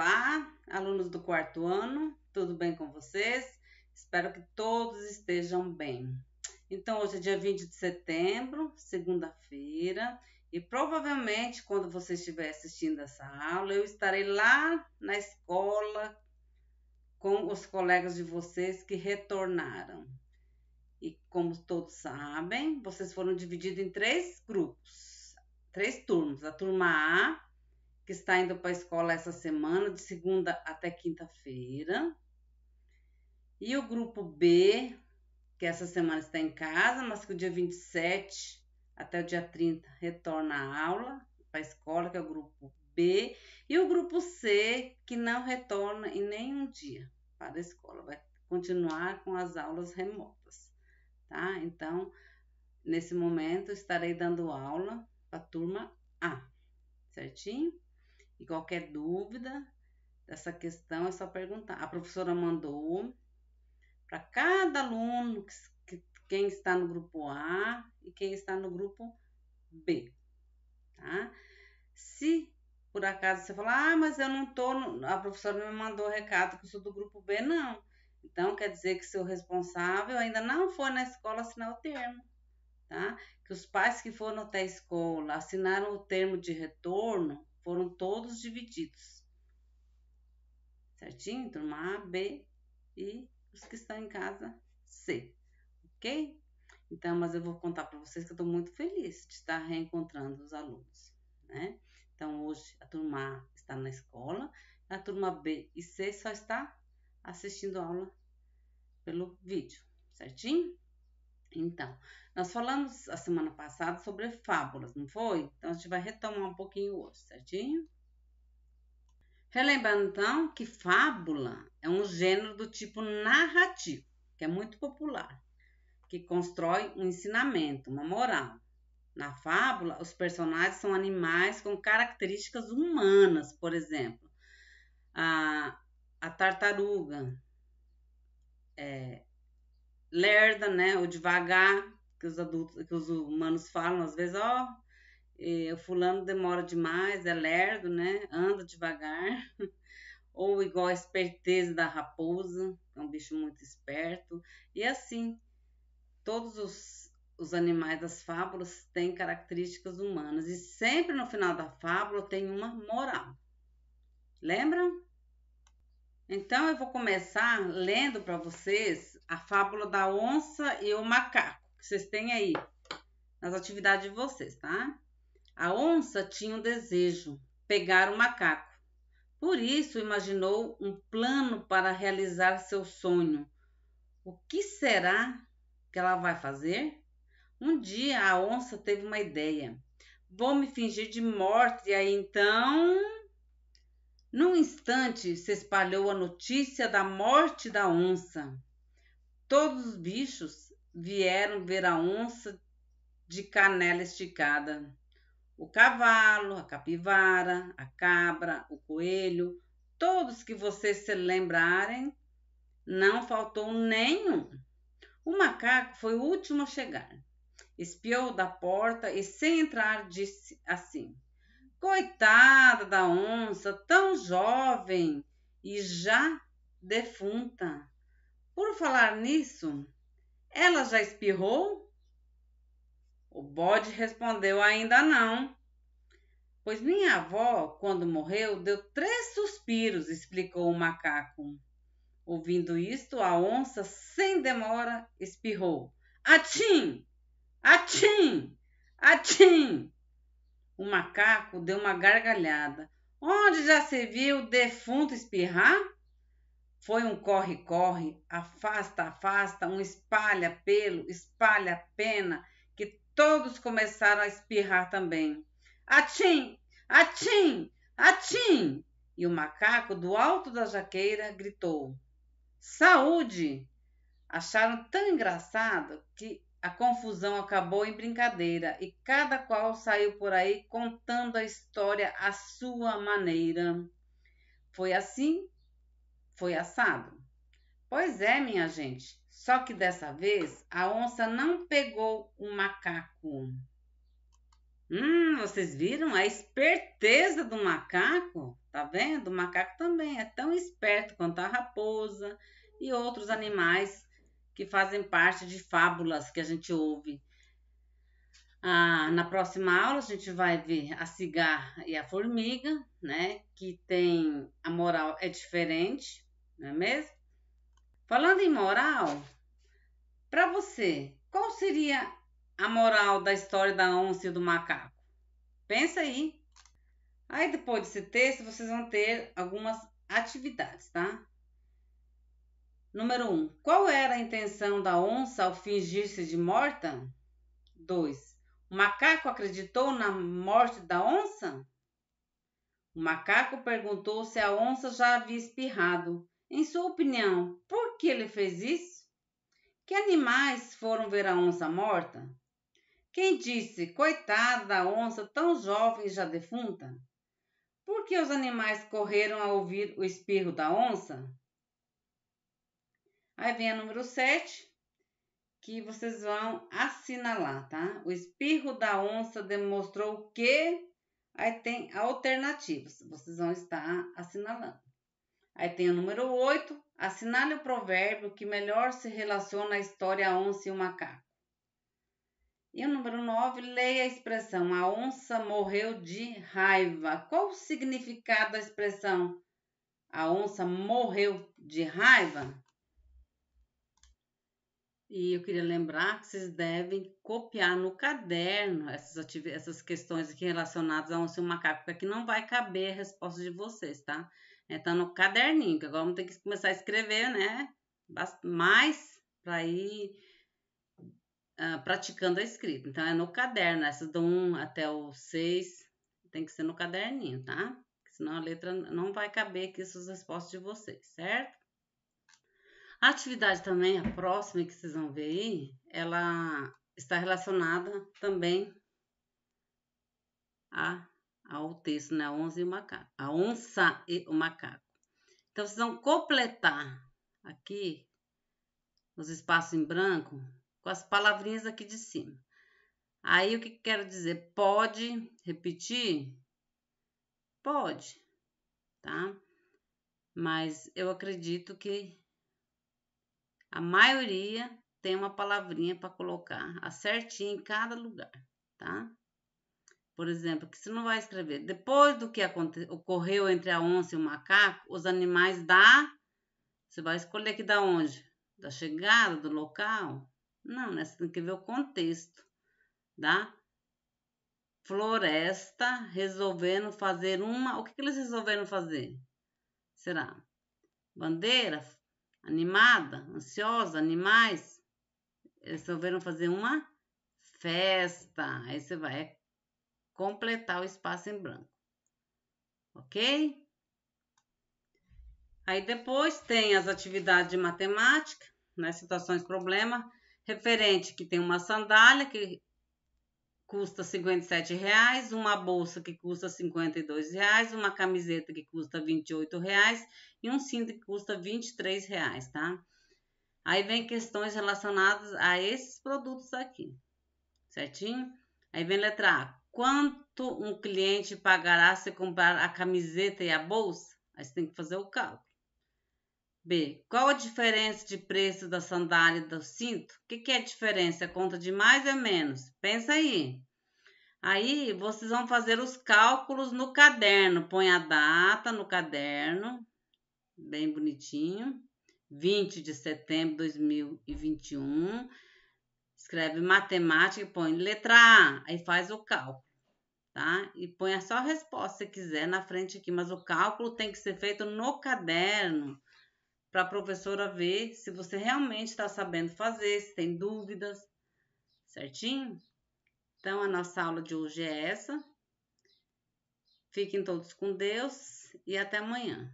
Olá, alunos do quarto ano, tudo bem com vocês? Espero que todos estejam bem. Então, hoje é dia 20 de setembro, segunda-feira, e provavelmente quando você estiver assistindo essa aula, eu estarei lá na escola com os colegas de vocês que retornaram. E como todos sabem, vocês foram divididos em três grupos, três turmas: a turma A, que está indo para a escola essa semana, de segunda até quinta-feira. E o grupo B, que essa semana está em casa, mas que o dia 27 até o dia 30 retorna à aula, para a escola, que é o grupo B. E o grupo C, que não retorna em nenhum dia para a escola, vai continuar com as aulas remotas, tá? Então, nesse momento, estarei dando aula para a turma A, certinho? E qualquer dúvida dessa questão é só perguntar. A professora mandou para cada aluno que, quem está no grupo A e quem está no grupo B, tá? Se por acaso você falar, ah, mas eu não tô, a professora me mandou o recado que eu sou do grupo B, não. Então quer dizer que seu responsável ainda não foi na escola assinar o termo, tá? Que os pais que foram até a escola assinaram o termo de retorno divididos. Certinho? Turma então, A, B e os que estão em casa, C. Ok? Então, mas eu vou contar para vocês que eu estou muito feliz de estar reencontrando os alunos, né? Então, hoje a turma A está na escola, a turma B e C só está assistindo a aula pelo vídeo, certinho? Então, nós falamos a semana passada sobre fábulas, não foi? Então, a gente vai retomar um pouquinho hoje, certinho? Relembrando então que fábula é um gênero do tipo narrativo, que é muito popular, que constrói um ensinamento, uma moral. Na fábula, os personagens são animais com características humanas, por exemplo, a, a tartaruga, é, lerda, né, ou devagar, que os adultos, que os humanos falam às vezes, ó, oh, eh, o fulano demora demais, é lerdo, né? Anda devagar. Ou igual a esperteza da raposa, é um bicho muito esperto. E assim, todos os, os animais das fábulas têm características humanas. E sempre no final da fábula tem uma moral. Lembram? Então eu vou começar lendo para vocês a fábula da onça e o macaco, que vocês têm aí nas atividades de vocês, tá? A onça tinha um desejo: pegar o um macaco. Por isso, imaginou um plano para realizar seu sonho. O que será que ela vai fazer? Um dia a onça teve uma ideia. Vou me fingir de morte e aí então. Num instante se espalhou a notícia da morte da onça. Todos os bichos vieram ver a onça de canela esticada. O cavalo, a capivara, a cabra, o coelho, todos que vocês se lembrarem, não faltou nenhum. O macaco foi o último a chegar. Espiou da porta e, sem entrar, disse assim: Coitada da onça, tão jovem e já defunta. Por falar nisso, ela já espirrou? O bode respondeu: Ainda não. Pois minha avó, quando morreu, deu três suspiros, explicou o macaco. Ouvindo isto, a onça, sem demora, espirrou: Atim! Atim! Atim! O macaco deu uma gargalhada. Onde já se viu o defunto espirrar? Foi um corre-corre, afasta, afasta, um espalha pelo, espalha pena Todos começaram a espirrar também. Atim! Atim! Atim! E o macaco, do alto da jaqueira, gritou: Saúde! Acharam tão engraçado que a confusão acabou em brincadeira e cada qual saiu por aí contando a história à sua maneira. Foi assim, foi assado. Pois é, minha gente, só que dessa vez a onça não pegou o macaco. Hum, vocês viram a esperteza do macaco? Tá vendo? O macaco também é tão esperto quanto a raposa e outros animais que fazem parte de fábulas que a gente ouve. Ah, na próxima aula a gente vai ver a cigarra e a formiga, né? Que tem a moral é diferente, não é mesmo? Falando em moral, para você, qual seria a moral da história da onça e do macaco? Pensa aí. Aí depois desse texto vocês vão ter algumas atividades, tá? Número 1. Um, qual era a intenção da onça ao fingir-se de morta? 2. O macaco acreditou na morte da onça? O macaco perguntou se a onça já havia espirrado em sua opinião, por que ele fez isso? Que animais foram ver a onça morta? Quem disse, coitada da onça tão jovem e já defunta? Por que os animais correram a ouvir o espirro da onça? Aí vem a número 7, que vocês vão assinalar, tá? O espirro da onça demonstrou que. Aí tem alternativas, vocês vão estar assinalando. Aí tem o número 8, assinale o provérbio que melhor se relaciona à história a onça e o macaco. E o número 9, leia a expressão a onça morreu de raiva. Qual o significado da expressão a onça morreu de raiva? E eu queria lembrar que vocês devem copiar no caderno essas, essas questões aqui relacionadas a onça e o macaco, porque aqui não vai caber a resposta de vocês, tá? né? Tá no caderninho, que agora vamos ter que começar a escrever, né? Mais para ir uh, praticando a escrita. Então, é no caderno, essas do 1 até o 6 tem que ser no caderninho, tá? senão a letra não vai caber aqui essas respostas de vocês, certo? A atividade também, a próxima que vocês vão ver aí, ela está relacionada também a ao texto né onça e o macaco. A onça e o macaco. Então, vocês vão completar aqui, os espaços em branco, com as palavrinhas aqui de cima. Aí, o que, quero dizer? Pode repetir? Pode, tá? Mas eu acredito que a maioria tem uma palavrinha para colocar certinho em cada lugar, tá? por exemplo, que você não vai escrever. Depois do que ocorreu entre a onça e o macaco, os animais da. Você vai escolher que da onde? Da chegada, do local? Não, né? Você tem que ver o contexto da tá? floresta resolvendo fazer uma. O que, que eles resolveram fazer? Será? Bandeira? Animada? Ansiosa? Animais? Eles resolveram fazer uma festa. Aí você vai, é completar o espaço em branco. Ok? Aí depois tem as atividades de matemática, né, situações problema, referente que tem uma sandália que custa R$ 57,00, uma bolsa que custa R$ 52,00, uma camiseta que custa R$ 28,00 e um cinto que custa R$ 23,00, tá? Aí vem questões relacionadas a esses produtos aqui, certinho? Aí vem letra A, Quanto um cliente pagará se comprar a camiseta e a bolsa? Aí você tem que fazer o cálculo. B. Qual a diferença de preço da sandália e do cinto? O que, que é a diferença? É conta de mais ou menos? Pensa aí. Aí vocês vão fazer os cálculos no caderno. Põe a data no caderno, bem bonitinho. 20 de setembro de 2021 escreve matemática e põe letra A, aí faz o cálculo, tá? E põe só a resposta se quiser na frente aqui, mas o cálculo tem que ser feito no caderno para a professora ver se você realmente está sabendo fazer, se tem dúvidas, certinho? Então, a nossa aula de hoje é essa. Fiquem todos com Deus e até amanhã.